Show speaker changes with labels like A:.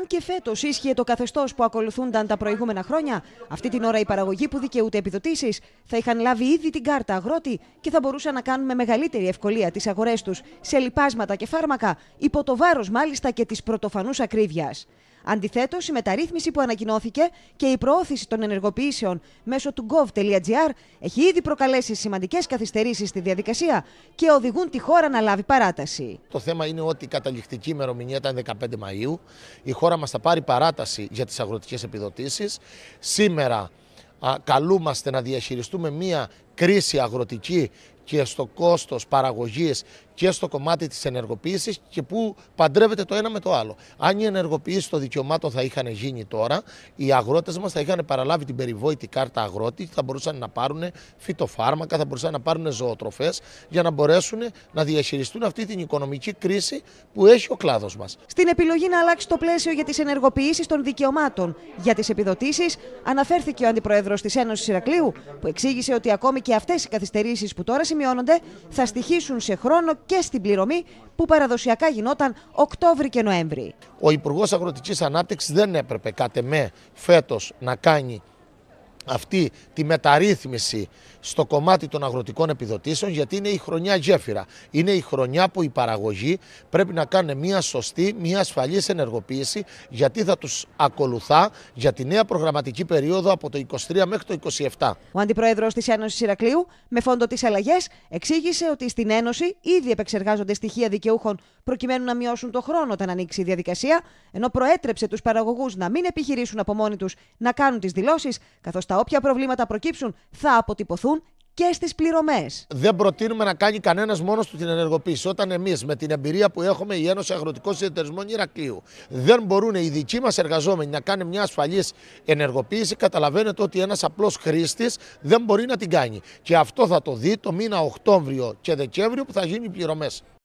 A: Αν και φέτος ίσχυε το καθεστώς που ακολουθούνταν τα προηγούμενα χρόνια, αυτή την ώρα οι παραγωγοί που δικαιούται επιδοτήσεις θα είχαν λάβει ήδη την κάρτα αγρότη και θα μπορούσαν να κάνουν με μεγαλύτερη ευκολία τις αγορές τους σε λοιπάσματα και φάρμακα, υπό το βάρος μάλιστα και της πρωτοφανούς ακρίβειας. Αντιθέτως, η μεταρρύθμιση που ανακοινώθηκε και η προώθηση των ενεργοποιήσεων μέσω του gov.gr έχει ήδη προκαλέσει σημαντικές καθυστερήσεις στη διαδικασία και οδηγούν τη χώρα να λάβει παράταση.
B: Το θέμα είναι ότι η καταληκτική ημερομηνία ήταν 15 Μαου. Η χώρα μας θα πάρει παράταση για τις αγροτικές επιδοτήσεις. Σήμερα καλούμαστε να διαχειριστούμε μία κρίση αγροτική και στο κόστος παραγωγής και στο κομμάτι της ενεργοποίησης και που παντρεύεται το ένα με το άλλο. Αν η ενεργοποίηση των δικαιωμάτων θα είχαν γίνει τώρα, οι αγρότες μας θα είχαν παραλάβει την περιβόητη κάρτα αγρότη, θα μπορούσαν να πάρουν φυτοφάρμακα, θα μπορούσαν να πάρουν ζωοτροφές για να μπορέσουν να διαχειριστούν αυτή την οικονομική κρίση που έχει ο κλάδος μας.
A: Στην επιλογή να αλλάξει το πλαίσιο για τις ενεργοποιήσεις των δικαιωμάτων για τις επιδοτήσεις αναφέρθηκε ο Αντιπρόεδρος της Ένωσης Ηρακλείου που εξήγησε ότι ακόμη και αυτές οι καθυστερήσεις που τώρα σημειώνονται θα στοιχήσουν σε χρόνο και στην πληρωμή που παραδοσιακά γινόταν Οκτώβρη και Νοέμβρη. Ο Υπουργός
B: Αγροτικής Ανάπτυξης δεν έπρεπε, κατ' εμέ, φέτος να κάνει αυτή τη μεταρρύθμιση στο κομμάτι των αγροτικών επιδοτήσεων, γιατί είναι η χρονιά γέφυρα. Είναι η χρονιά που η παραγωγή πρέπει να κάνει μια σωστή, μια ασφαλής ενεργοποίηση, γιατί θα τους ακολουθά για τη νέα προγραμματική περίοδο από το 23 μέχρι το 27.
A: Ο Αντιπροέδρος της Ένωσης Ιρακλείου με φόντο τις αλλαγές, εξήγησε ότι στην Ένωση ήδη επεξεργάζονται στοιχεία δικαιούχων προκειμένου να μειώσουν το χρόνο όταν ανοίξει η διαδικασία, ενώ προέτρεψε τους παραγωγούς να μην επιχειρήσουν από μόνοι τους να κάνουν τις δηλώσεις, καθώς τα όποια προβλήματα προκύψουν θα αποτυπωθούν και στις πληρωμές.
B: Δεν προτείνουμε να κάνει κανένας μόνος του την ενεργοποίηση. Όταν εμείς, με την εμπειρία που έχουμε, η Ένωση Αγροτικών Συνεταιρισμών Ηρακλείου, δεν μπορούν οι δικοί μας εργαζόμενοι να κάνουν μια ασφαλής ενεργοποίηση, καταλαβαίνετε ότι ένας απλός χρήστης δεν μπορεί να την κάνει. Και αυτό θα το δει το μήνα Οκτώβριο και Δεκέμβριο που θα γίνουν οι πληρωμές.